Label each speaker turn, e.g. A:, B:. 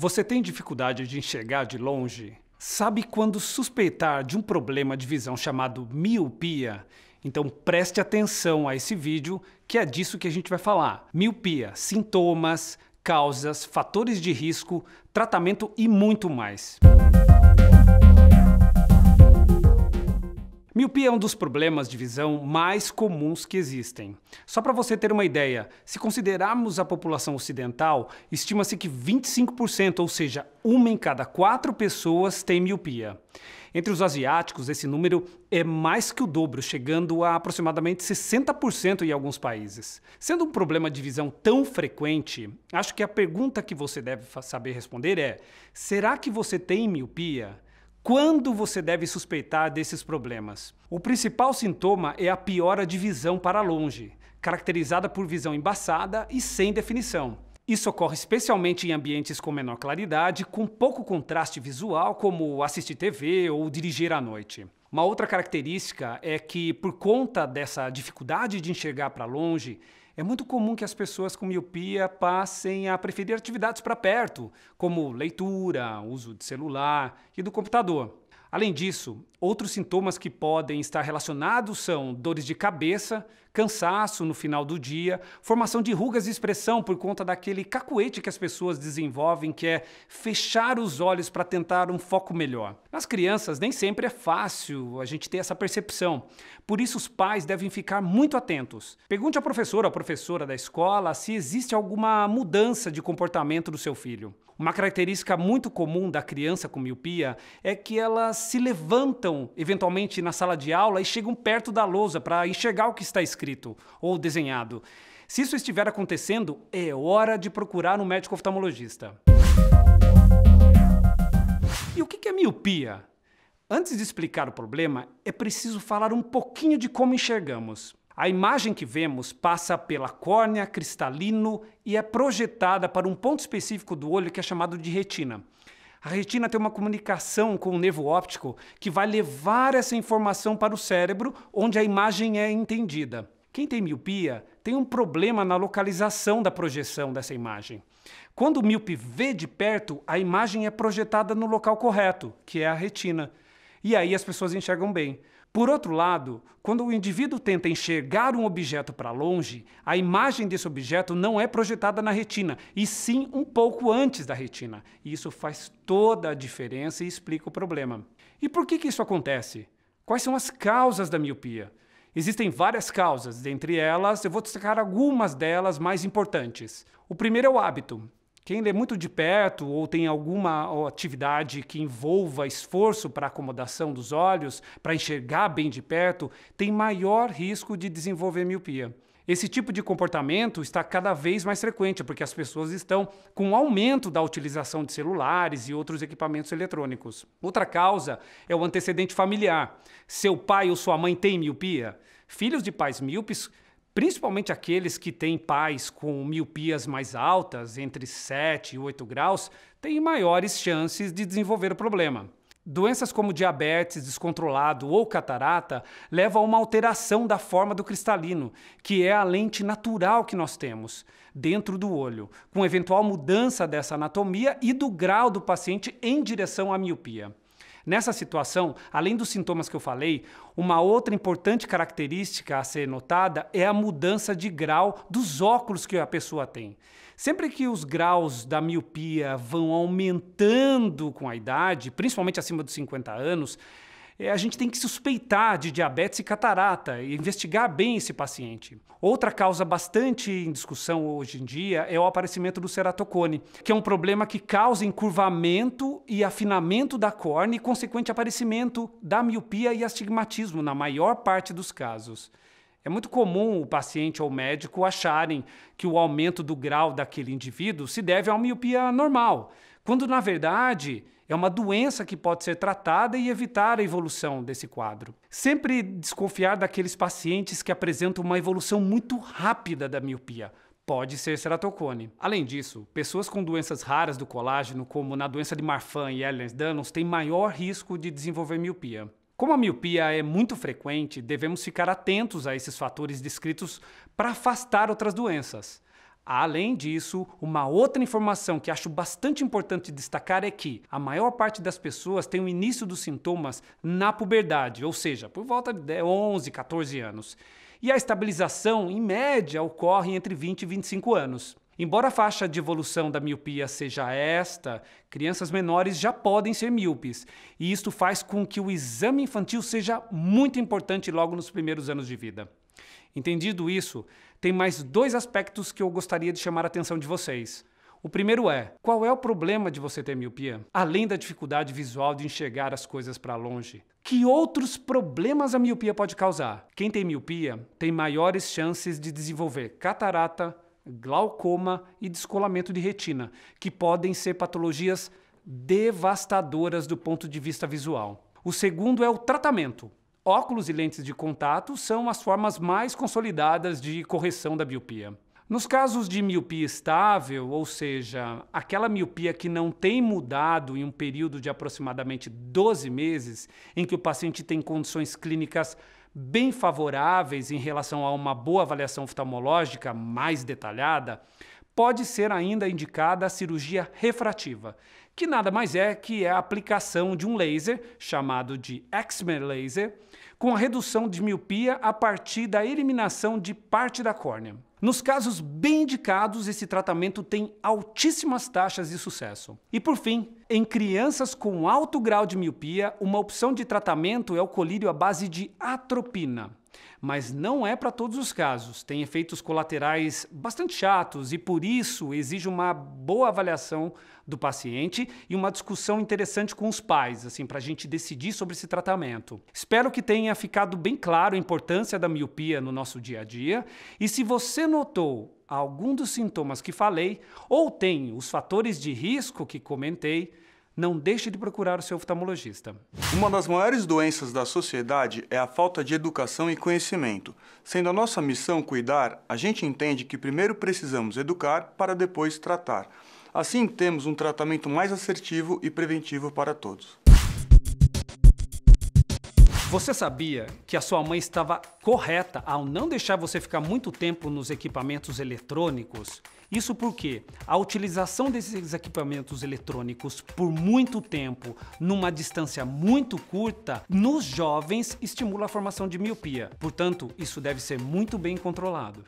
A: Você tem dificuldade de enxergar de longe? Sabe quando suspeitar de um problema de visão chamado miopia? Então preste atenção a esse vídeo, que é disso que a gente vai falar. Miopia, sintomas, causas, fatores de risco, tratamento e muito mais. Música Miopia é um dos problemas de visão mais comuns que existem. Só para você ter uma ideia, se considerarmos a população ocidental, estima-se que 25%, ou seja, uma em cada quatro pessoas tem miopia. Entre os asiáticos, esse número é mais que o dobro, chegando a aproximadamente 60% em alguns países. Sendo um problema de visão tão frequente, acho que a pergunta que você deve saber responder é: será que você tem miopia? Quando você deve suspeitar desses problemas? O principal sintoma é a piora de visão para longe, caracterizada por visão embaçada e sem definição. Isso ocorre especialmente em ambientes com menor claridade, com pouco contraste visual, como assistir TV ou dirigir à noite. Uma outra característica é que, por conta dessa dificuldade de enxergar para longe, é muito comum que as pessoas com miopia passem a preferir atividades para perto, como leitura, uso de celular e do computador. Além disso, outros sintomas que podem estar relacionados são dores de cabeça, cansaço no final do dia, formação de rugas de expressão por conta daquele cacuete que as pessoas desenvolvem, que é fechar os olhos para tentar um foco melhor. Nas crianças, nem sempre é fácil a gente ter essa percepção. Por isso, os pais devem ficar muito atentos. Pergunte ao professor ou professora da escola se existe alguma mudança de comportamento do seu filho. Uma característica muito comum da criança com miopia é que elas se levantam, eventualmente, na sala de aula e chegam perto da lousa para enxergar o que está escrito escrito ou desenhado. Se isso estiver acontecendo, é hora de procurar um médico oftalmologista. E o que é miopia? Antes de explicar o problema, é preciso falar um pouquinho de como enxergamos. A imagem que vemos passa pela córnea, cristalino e é projetada para um ponto específico do olho que é chamado de retina. A retina tem uma comunicação com o nervo óptico que vai levar essa informação para o cérebro, onde a imagem é entendida. Quem tem miopia tem um problema na localização da projeção dessa imagem. Quando o míope vê de perto, a imagem é projetada no local correto, que é a retina. E aí as pessoas enxergam bem. Por outro lado, quando o indivíduo tenta enxergar um objeto para longe, a imagem desse objeto não é projetada na retina, e sim um pouco antes da retina. E isso faz toda a diferença e explica o problema. E por que, que isso acontece? Quais são as causas da miopia? Existem várias causas, dentre elas eu vou destacar algumas delas mais importantes. O primeiro é o hábito. Quem lê muito de perto ou tem alguma atividade que envolva esforço para acomodação dos olhos, para enxergar bem de perto, tem maior risco de desenvolver miopia. Esse tipo de comportamento está cada vez mais frequente, porque as pessoas estão com o aumento da utilização de celulares e outros equipamentos eletrônicos. Outra causa é o antecedente familiar. Seu pai ou sua mãe tem miopia? Filhos de pais míopes principalmente aqueles que têm pais com miopias mais altas, entre 7 e 8 graus, têm maiores chances de desenvolver o problema. Doenças como diabetes descontrolado ou catarata levam a uma alteração da forma do cristalino, que é a lente natural que nós temos dentro do olho, com eventual mudança dessa anatomia e do grau do paciente em direção à miopia. Nessa situação, além dos sintomas que eu falei, uma outra importante característica a ser notada é a mudança de grau dos óculos que a pessoa tem. Sempre que os graus da miopia vão aumentando com a idade, principalmente acima dos 50 anos, é, a gente tem que suspeitar de diabetes e catarata e investigar bem esse paciente. Outra causa bastante em discussão hoje em dia é o aparecimento do ceratocone, que é um problema que causa encurvamento e afinamento da córnea e consequente aparecimento da miopia e astigmatismo na maior parte dos casos. É muito comum o paciente ou o médico acharem que o aumento do grau daquele indivíduo se deve a uma miopia normal, quando na verdade é uma doença que pode ser tratada e evitar a evolução desse quadro. Sempre desconfiar daqueles pacientes que apresentam uma evolução muito rápida da miopia pode ser ceratocone. Além disso, pessoas com doenças raras do colágeno, como na doença de Marfan e Ehlers-Danlos, têm maior risco de desenvolver miopia. Como a miopia é muito frequente, devemos ficar atentos a esses fatores descritos para afastar outras doenças. Além disso, uma outra informação que acho bastante importante destacar é que a maior parte das pessoas tem o início dos sintomas na puberdade, ou seja, por volta de 11, 14 anos. E a estabilização, em média, ocorre entre 20 e 25 anos. Embora a faixa de evolução da miopia seja esta, crianças menores já podem ser míopes, e isto faz com que o exame infantil seja muito importante logo nos primeiros anos de vida. Entendido isso, tem mais dois aspectos que eu gostaria de chamar a atenção de vocês. O primeiro é: qual é o problema de você ter miopia? Além da dificuldade visual de enxergar as coisas para longe, que outros problemas a miopia pode causar? Quem tem miopia tem maiores chances de desenvolver catarata, glaucoma e descolamento de retina, que podem ser patologias devastadoras do ponto de vista visual. O segundo é o tratamento. Óculos e lentes de contato são as formas mais consolidadas de correção da miopia. Nos casos de miopia estável, ou seja, aquela miopia que não tem mudado em um período de aproximadamente 12 meses, em que o paciente tem condições clínicas bem favoráveis em relação a uma boa avaliação oftalmológica mais detalhada, pode ser ainda indicada a cirurgia refrativa, que nada mais é que a aplicação de um laser, chamado de Exmer laser, com a redução de miopia a partir da eliminação de parte da córnea. Nos casos bem indicados, esse tratamento tem altíssimas taxas de sucesso. E por fim, em crianças com alto grau de miopia, uma opção de tratamento é o colírio à base de atropina mas não é para todos os casos. Tem efeitos colaterais bastante chatos e por isso exige uma boa avaliação do paciente e uma discussão interessante com os pais, assim, para a gente decidir sobre esse tratamento. Espero que tenha ficado bem claro a importância da miopia no nosso dia a dia e se você notou algum dos sintomas que falei ou tem os fatores de risco que comentei não deixe de procurar o seu oftalmologista. Uma das maiores doenças da sociedade é a falta de educação e conhecimento. Sendo a nossa missão cuidar, a gente entende que primeiro precisamos educar para depois tratar. Assim, temos um tratamento mais assertivo e preventivo para todos. Você sabia que a sua mãe estava correta ao não deixar você ficar muito tempo nos equipamentos eletrônicos? Isso porque a utilização desses equipamentos eletrônicos por muito tempo, numa distância muito curta, nos jovens estimula a formação de miopia. Portanto, isso deve ser muito bem controlado.